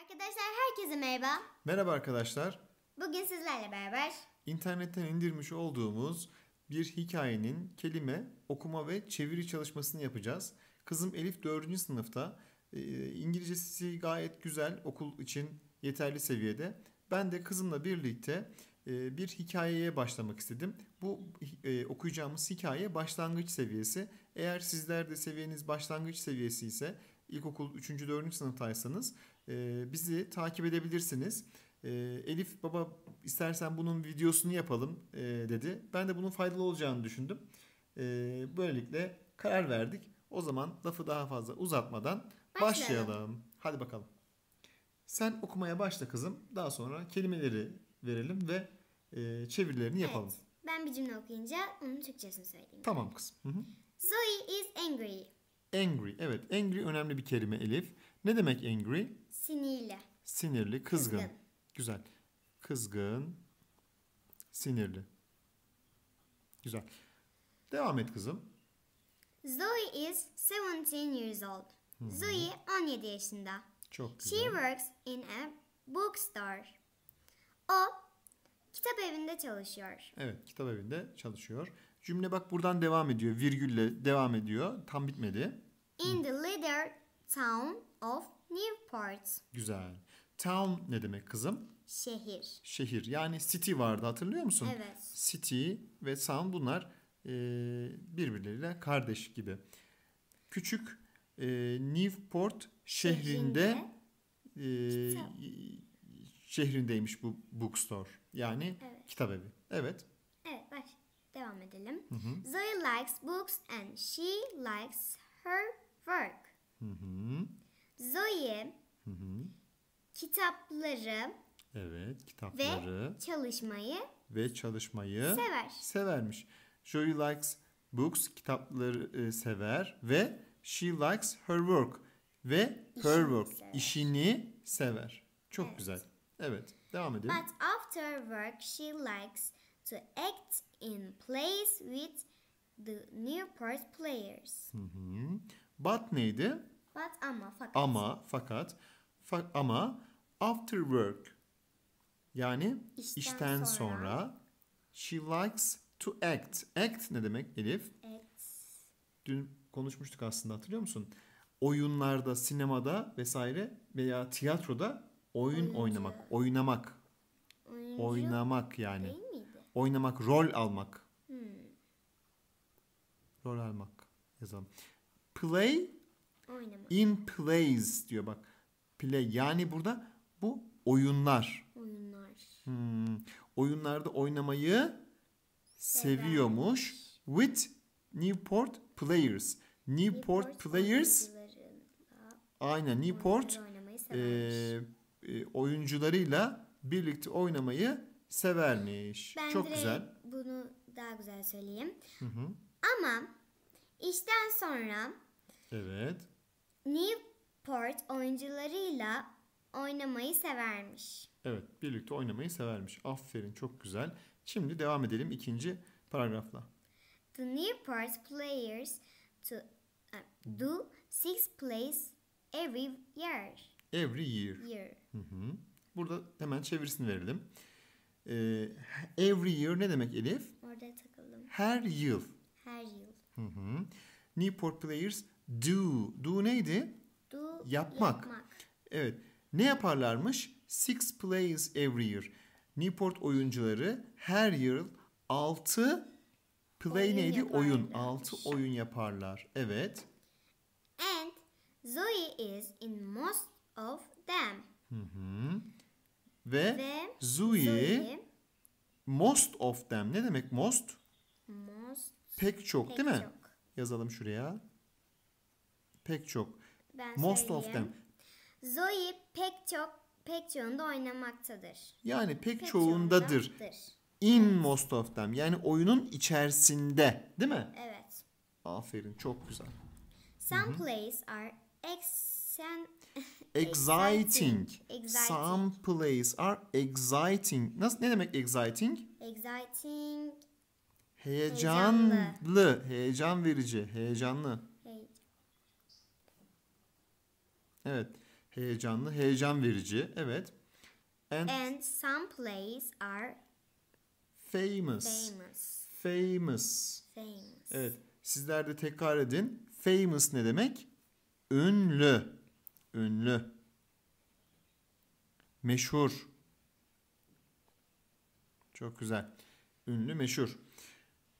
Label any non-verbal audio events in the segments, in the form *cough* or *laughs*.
Arkadaşlar herkese merhaba. Merhaba arkadaşlar. Bugün sizlerle beraber internetten indirmiş olduğumuz bir hikayenin kelime, okuma ve çeviri çalışmasını yapacağız. Kızım Elif 4. sınıfta. Ee, İngilizcesi gayet güzel, okul için yeterli seviyede. Ben de kızımla birlikte e, bir hikayeye başlamak istedim. Bu e, okuyacağımız hikaye başlangıç seviyesi eğer sizler de seviyeniz başlangıç seviyesi ise ilkokul 3. 4. sınıftaysanız e, bizi takip edebilirsiniz. E, Elif baba istersen bunun videosunu yapalım e, dedi. Ben de bunun faydalı olacağını düşündüm. E, böylelikle karar verdik. O zaman lafı daha fazla uzatmadan başlayalım. başlayalım. Hadi bakalım. Sen okumaya başla kızım. Daha sonra kelimeleri verelim ve e, çevirilerini yapalım. Evet, ben bir cümle okuyunca onun Türkçesini söyleyeyim. Tamam kızım. Hı hı. Zoe is angry. Angry. Evet, angry önemli bir kelime Elif. Ne demek angry? Sinirli. Sinirli, kızgın. kızgın. Güzel. Kızgın, sinirli. Güzel. Devam et kızım. Zoe is 17 years old. Hı-hı. Zoe 17 yaşında. Çok güzel. She works in a bookstore. O kitap evinde çalışıyor. Evet, kitap evinde çalışıyor. Cümle bak buradan devam ediyor. Virgülle devam ediyor. Tam bitmedi. In the little town of Newport. Güzel. Town ne demek kızım? Şehir. Şehir. Yani city vardı hatırlıyor musun? Evet. City ve town bunlar e, birbirleriyle kardeş gibi. Küçük e, Newport şehrinde şehrinde e, şehrindeymiş bu bookstore. Yani evet. kitap evi. Evet devam edelim. Hı hı. Zoe likes books and she likes her work. Hı hı. Zoe hı hı. kitapları Evet, kitapları ve çalışmayı ve çalışmayı sever. Severmiş. Zoe likes books kitapları e, sever ve she likes her work ve işini her work sever. işini sever. Çok evet. güzel. Evet, devam edelim. But after work she likes to act in place with the Newport players. Hı hı. But neydi? But ama fakat. Ama fakat fa ama after work yani işten, işten sonra, sonra she likes to act. Act ne demek Elif? Act. Dün konuşmuştuk aslında hatırlıyor musun? Oyunlarda, sinemada vesaire veya tiyatroda oyun Oyuncu. oynamak, oynamak. Oyuncu. Oynamak yani. Oyun Oynamak, rol almak. Hmm. Rol almak yazalım. Play Oynamak. in plays diyor bak. Play yani burada bu oyunlar. Oyunlar. Hmm. Oyunlarda oynamayı seviyormuş. With Newport Players. Newport, Newport Players aynen Newport e, e, oyuncularıyla birlikte oynamayı severmiş. Ben Çok güzel. Bunu daha güzel söyleyeyim. Hı hı. Ama işten sonra Evet. Newport oyuncularıyla oynamayı severmiş. Evet, birlikte oynamayı severmiş. Aferin, çok güzel. Şimdi devam edelim ikinci paragrafla. The Newport players to uh, do six plays every year. Every year. year. Hı hı. Burada hemen çevirisini verelim. Ee, every year ne demek Elif? Orada takıldım. Her yıl. Her yıl. Hı hı. Newport Players do. Do neydi? Do yapmak. yapmak. Evet. Ne yaparlarmış? Six plays every year. Newport oyuncuları her yıl altı play oyun neydi? Yaparlar. Oyun. Altı oyun yaparlar. Evet. And Zoe is in most of them. Hı hı. Ve, Ve Zoe, Zoe Most of them ne demek most? Most. Pek çok pek değil mi? Çok. Yazalım şuraya. Pek çok. Ben most söyleyeyim. of them. Zoe pek çok pek çoğunda oynamaktadır. Yani pek, pek çoğundadır. In evet. most of them. Yani oyunun içerisinde değil mi? Evet. Aferin çok güzel. Some Hı -hı. plays are exen *laughs* Exciting. Some plays are exciting. Nasıl ne demek exciting? Exciting. Heyecanlı. Heyecan verici. Heyecanlı. Evet. Heyecanlı. Heyecan verici. Evet. And, And some plays are famous. Famous. Famous. Famous. Evet. Sizler de tekrar edin. Famous ne demek? Ünlü ünlü meşhur çok güzel ünlü meşhur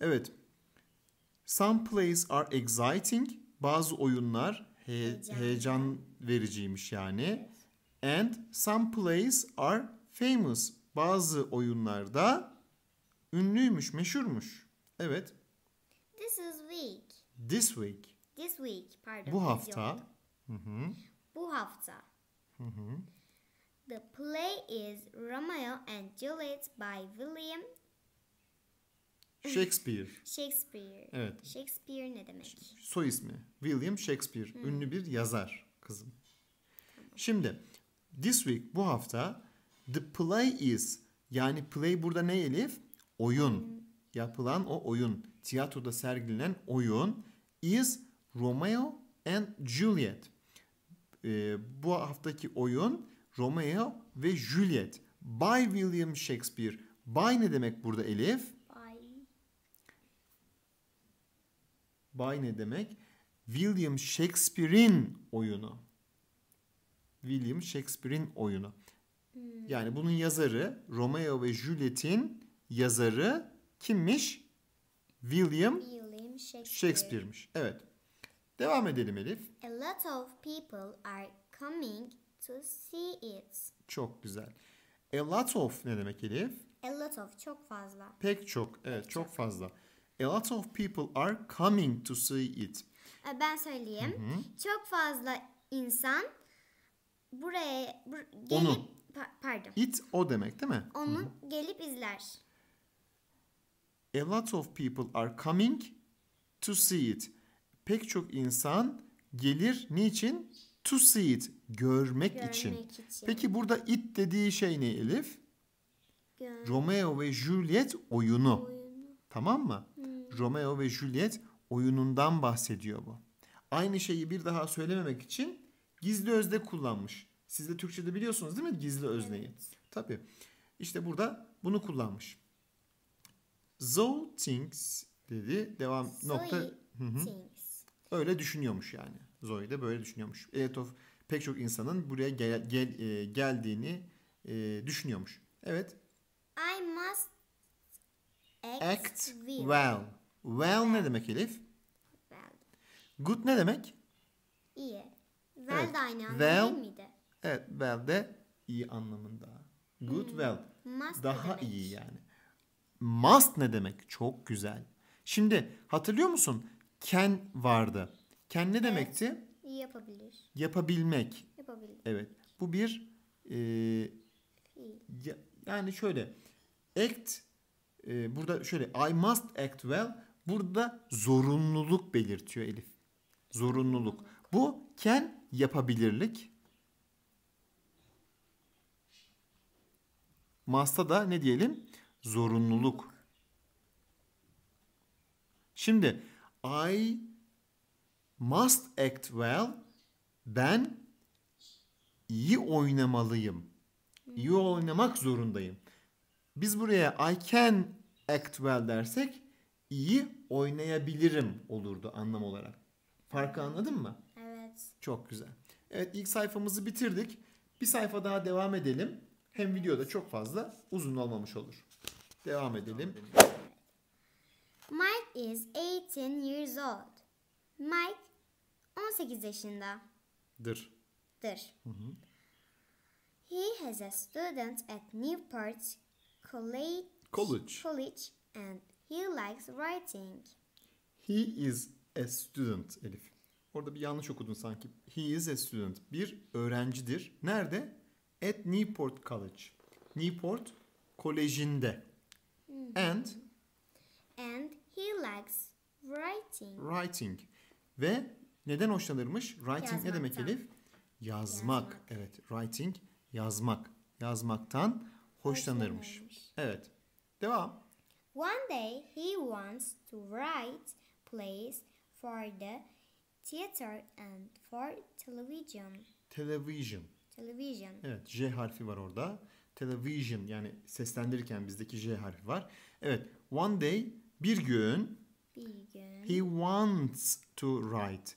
evet some plays are exciting bazı oyunlar he- heyecan vericiymiş yani and some plays are famous bazı oyunlarda ünlüymüş meşhurmuş evet this is week this week This week, pardon. Bu hafta. Hı hı. Bu hafta. Hı hı. The play is Romeo and Juliet by William Shakespeare. Shakespeare. Evet. Shakespeare ne demek? Soy ismi. William Shakespeare. Hmm. Ünlü bir yazar kızım. Şimdi this week bu hafta the play is yani play burada ne Elif? Oyun. Hmm. Yapılan o oyun. Tiyatroda sergilenen oyun is Romeo and Juliet e, bu haftaki oyun Romeo ve Juliet. By William Shakespeare. By ne demek burada Elif? By. By ne demek? William Shakespeare'in oyunu. William Shakespeare'in oyunu. Hmm. Yani bunun yazarı Romeo ve Juliet'in yazarı kimmiş? William, William Shakespeare'miş. evet. Devam edelim Elif. A lot of people are coming to see it. Çok güzel. A lot of ne demek Elif? A lot of çok fazla. Pek çok. Evet Pek çok, fazla. A lot of people are coming to see it. E, ben söyleyeyim. Hı-hı. Çok fazla insan buraya bur- gelip Onu. Pa- pardon. It o demek değil mi? Onu Hı-hı. gelip izler. A lot of people are coming to see it pek çok insan gelir niçin? To see it. Görmek, Görmek için. için. Peki burada it dediği şey ne Elif? Gör. Romeo ve Juliet oyunu. oyunu. Tamam mı? Hmm. Romeo ve Juliet oyunundan bahsediyor bu. Aynı şeyi bir daha söylememek için gizli özde kullanmış. Siz de Türkçe'de biliyorsunuz değil mi gizli özneyi? Evet. Tabii. İşte burada bunu kullanmış. Zoe thinks dedi. Devam Zoe nokta. Thinks. Öyle düşünüyormuş yani. Zoe de böyle düşünüyormuş. Eletov pek çok insanın buraya gel, gel, e, geldiğini e, düşünüyormuş. Evet. I must act, act well. well. Well ne demek Elif? Well. Good ne demek? İyi. Well evet. de aynı anlamda well, değil miydi? Evet. Well de iyi anlamında. Good hmm. well. Must Daha iyi yani. Must ne demek? Çok güzel. Şimdi hatırlıyor musun? can vardı. Can ne demekti? Yapabilir. Yapabilmek. Yapabilir. Evet. Bu bir e, ya, yani şöyle act e, burada şöyle I must act well burada zorunluluk belirtiyor Elif. Zorunluluk. Bu can yapabilirlik. Must'a da ne diyelim? Zorunluluk. Şimdi I must act well. Ben iyi oynamalıyım. İyi hmm. oynamak zorundayım. Biz buraya I can act well dersek iyi oynayabilirim olurdu anlam olarak. Farkı anladın mı? Evet. Çok güzel. Evet ilk sayfamızı bitirdik. Bir sayfa daha devam edelim. Hem videoda çok fazla uzun olmamış olur. Devam edelim. Devam edelim is 18 years old. Mike 18 yaşında. Dır. Dır. Hı hı. He has a student at Newport College, College. College and he likes writing. He is a student Elif. Orada bir yanlış okudun sanki. He is a student. Bir öğrencidir. Nerede? At Newport College. Newport Koleji'nde. Hmm. And He likes writing. Writing. Ve neden hoşlanırmış? Writing Yazmaktan. ne demek Elif? Yazmak. Yazmak. Evet. Writing yazmak. Yazmaktan hoşlanırmış. hoşlanırmış. Evet. Devam. One day he wants to write plays for the theater and for television. Television. Television. Evet, J harfi var orada. Television yani seslendirirken bizdeki J harfi var. Evet, one day bir gün, bir gün he wants to write.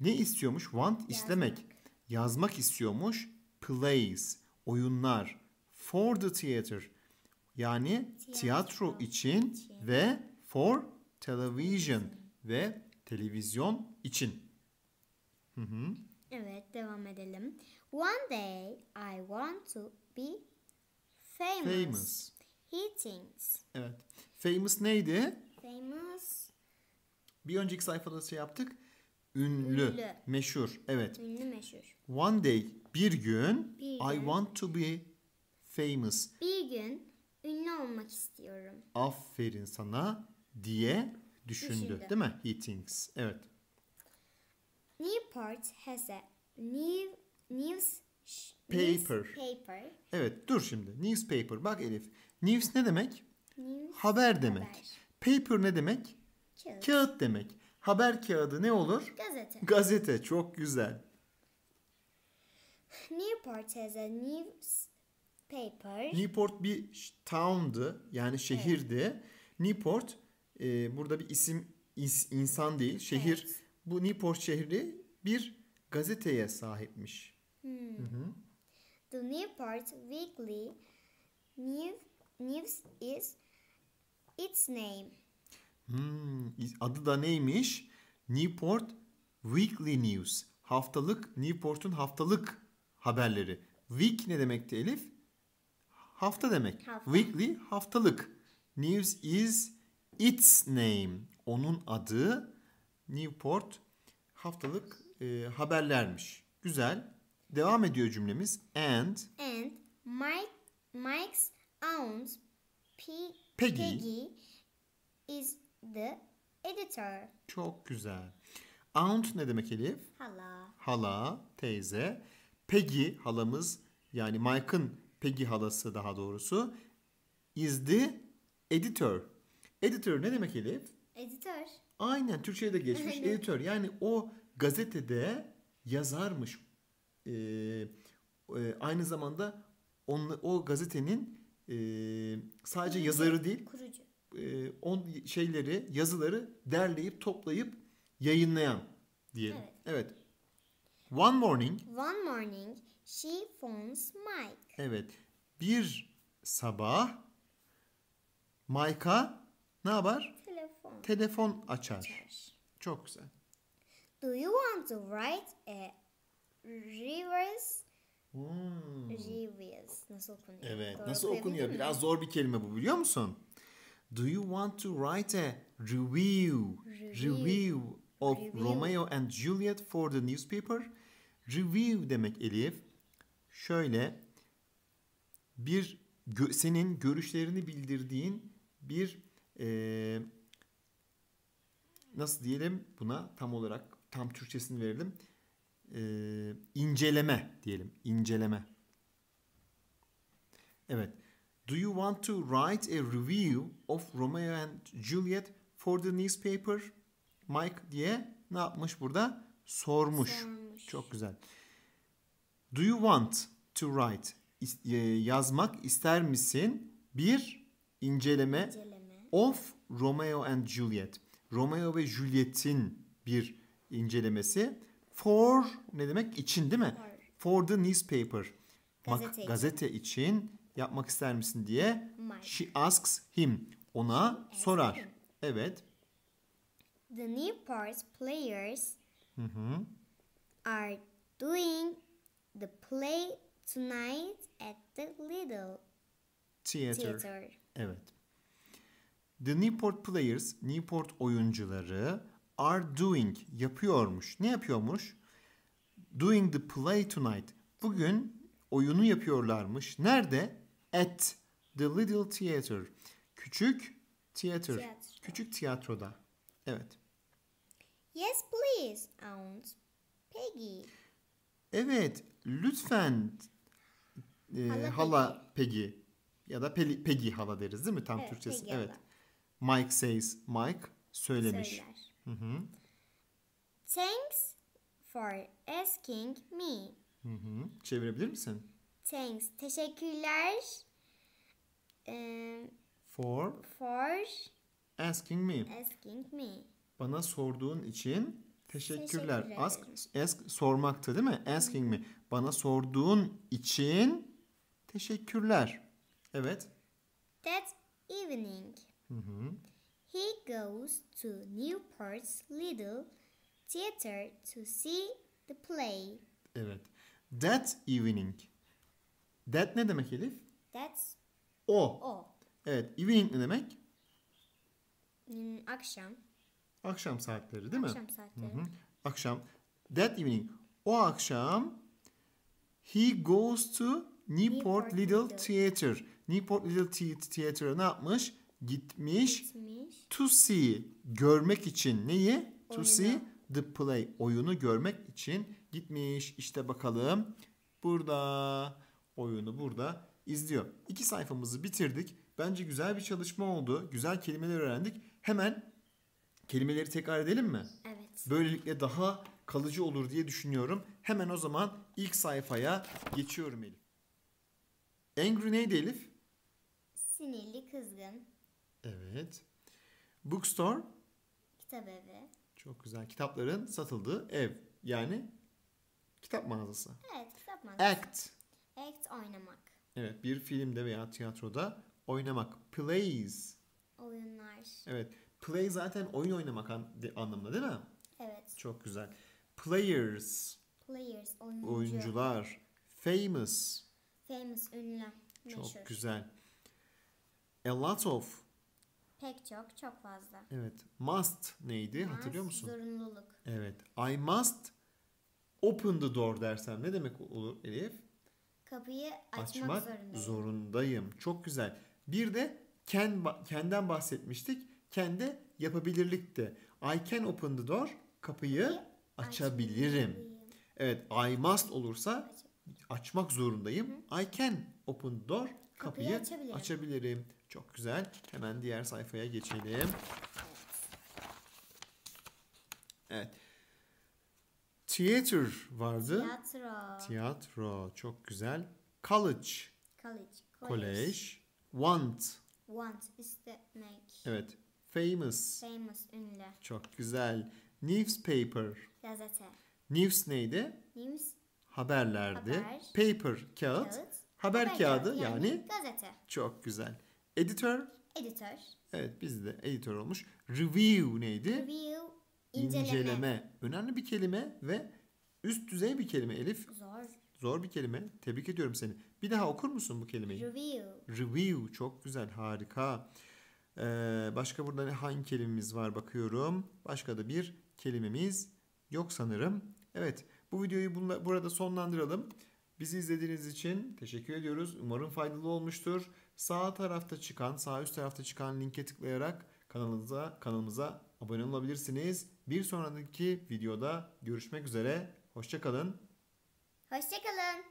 Ne istiyormuş? Want yazmak. istemek. Yazmak istiyormuş. Plays, oyunlar. For the theater. Yani tiyatro, tiyatro için, için ve for television ve televizyon için. Hı hı. Evet, devam edelim. One day I want to be famous. Famous. He thinks. Evet. Famous neydi? Famous. Bir önceki sayfada şey yaptık. Ünlü, Ünlü. meşhur. Evet. Ünlü meşhur. One day, bir gün, bir gün. I want to be famous. Bir gün ünlü olmak istiyorum. Aferin sana diye düşündü, düşündü. değil mi? He thinks. Evet. Newport has a new news paper. newspaper. Evet, dur şimdi. Newspaper. Bak Elif. News ne demek? News haber demek. Haber. Paper ne demek? Kağıt. Kağıt demek. Haber kağıdı ne olur? Gazete. Gazete çok güzel. Newport has a newspaper. Newport bir town'dı yani şehirdi. Evet. Newport e, burada bir isim is, insan değil şehir. Evet. Bu Newport şehri bir gazeteye sahipmiş. Hmm. Hı -hı. The Newport Weekly News, news is its name. Hmm, adı da neymiş? Newport Weekly News. Haftalık, Newport'un haftalık haberleri. Week ne demekti Elif? Hafta demek. Hafta. Weekly haftalık. News is its name. Onun adı Newport haftalık e, haberlermiş. Güzel. Devam ediyor cümlemiz. And and Mike Mike's owns. P Peggy, Peggy is the editor. Çok güzel. Aunt ne demek Elif? Hala. Hala, teyze. Peggy halamız yani Mike'ın Peggy halası daha doğrusu is the editor. Editor ne demek Elif? Editör. Aynen Türkçe'ye de geçmiş *laughs* editör. Yani o gazetede yazarmış. Ee, e, aynı zamanda onla, o gazetenin e, sadece kurucu, yazarı değil kurucu. E, on şeyleri yazıları derleyip toplayıp yayınlayan diyelim. Evet. evet. One morning. One morning she phones Mike. Evet. Bir sabah Mike'a ne yapar? Telefon. Telefon açar. açar. Çok güzel. Do you want to write a reverse Hmm. Nasıl okunuyor? Evet. Doğru nasıl okunuyor? Mi? Biraz zor bir kelime bu biliyor musun? Do you want to write a review? Review, review of review. Romeo and Juliet for the newspaper? Review demek Elif. Şöyle bir gö senin görüşlerini bildirdiğin bir ee, nasıl diyelim buna tam olarak tam Türkçesini verelim e, inceleme diyelim. inceleme. Evet. Do you want to write a review of Romeo and Juliet for the newspaper? Mike diye ne yapmış burada? Sormuş. Sormuş. Çok güzel. Do you want to write? E, yazmak ister misin? Bir inceleme, inceleme. of Romeo and Juliet. Romeo ve Juliet'in bir incelemesi. For ne demek? için değil mi? For, for the newspaper. Gazete, gazete için yapmak ister misin diye My. she asks him. Ona She sorar. Him. Evet. The Newport's players Hı -hı. are doing the play tonight at the Little Theater. Theater. Evet. The Newport Players, Newport oyuncuları are doing yapıyormuş. Ne yapıyormuş? Doing the play tonight. Bugün oyunu yapıyorlarmış. Nerede? At the little theater. Küçük theater. Tiyatroda. Küçük tiyatroda. Evet. Yes please, Aunt Peggy. Evet, lütfen e, hala, Peggy. Peggy ya da Peggy hala deriz değil mi tam evet, Türkçesi? Peggy evet. Hala. Mike says, Mike söylemiş. Söyler. Hı hı. Thanks for asking me. Hı hı. Çevirebilir misin? Thanks. Teşekkürler. for for asking me. Asking me. Bana sorduğun için teşekkürler. Teşekkür ask ask sormaktı değil mi? Asking me. Bana sorduğun için teşekkürler. Evet. That evening. Hı hı. He goes to Newport's Little Theater to see the play. Evet. That evening. That ne demek Elif? That's o. o. Evet. Evening ne demek? Hmm, akşam. Akşam saatleri değil akşam mi? Akşam saatleri. Hı -hı. Akşam. That evening. O akşam he goes to Newport, Newport Little, Little Theatre. Newport Little Theatre'a ne yapmış? Gitmiş. Gitmiş To see görmek için neyi? Oyunu. To see the play oyunu görmek için gitmiş. İşte bakalım burada oyunu burada izliyor. İki sayfamızı bitirdik. Bence güzel bir çalışma oldu. Güzel kelimeler öğrendik. Hemen kelimeleri tekrar edelim mi? Evet. Böylelikle daha kalıcı olur diye düşünüyorum. Hemen o zaman ilk sayfaya geçiyorum Elif. Angry neydi Elif? Sinirli, kızgın. Evet. Bookstore. Kitap evi. Çok güzel. Kitapların satıldığı ev. Yani kitap mağazası. Evet kitap mağazası. Act. Act oynamak. Evet bir filmde veya tiyatroda oynamak. Plays. Oyunlar. Evet. Play zaten oyun oynamak an anlamında değil mi? Evet. Çok güzel. Players. Players. Oyuncu. Oyuncular. Famous. Famous. Ünlü. Meşhur. Çok güzel. A lot of. Pek çok, çok fazla. Evet. Must neydi? Must, Hatırlıyor musun? Zorunluluk. Evet. I must open the door dersem ne demek olur Elif? Kapıyı açmak, açmak zorundayım. zorundayım. Çok güzel. Bir de can, can'den bahsetmiştik. kendi yapabilirlikte I can open the door. Kapıyı Kapıyı açabilirim. açabilirim. Evet I must olursa açmak zorundayım. Hı. I can open the door. Kapıyı, kapıyı açabilirim. açabilirim. Çok güzel. Hemen diğer sayfaya geçelim. Evet. Theater vardı. Tiyatro. Tiyatro. Çok güzel. College. College. College. Want. Want. istemek. Evet. Famous. Famous. Ünlü. Çok güzel. Newspaper. Gazete. News neydi? News. Haberlerdi. Haber. Paper. Kağıt. kağıt. Haber, Haber kağıdı, kağıdı yani, yani. Gazete. Çok güzel. Editör. Editör. Evet biz de editör olmuş. Review neydi? Review. İnceleme. Önemli bir kelime ve üst düzey bir kelime Elif. Zor. Zor bir kelime. Tebrik ediyorum seni. Bir daha okur musun bu kelimeyi? Review. Review. Çok güzel. Harika. Ee, başka burada hangi kelimemiz var bakıyorum. Başka da bir kelimemiz yok sanırım. Evet. Bu videoyu burada sonlandıralım. Bizi izlediğiniz için teşekkür ediyoruz. Umarım faydalı olmuştur. Sağ tarafta çıkan, sağ üst tarafta çıkan linke tıklayarak kanalımıza kanalımıza abone olabilirsiniz. Bir sonraki videoda görüşmek üzere. Hoşçakalın. Hoşçakalın.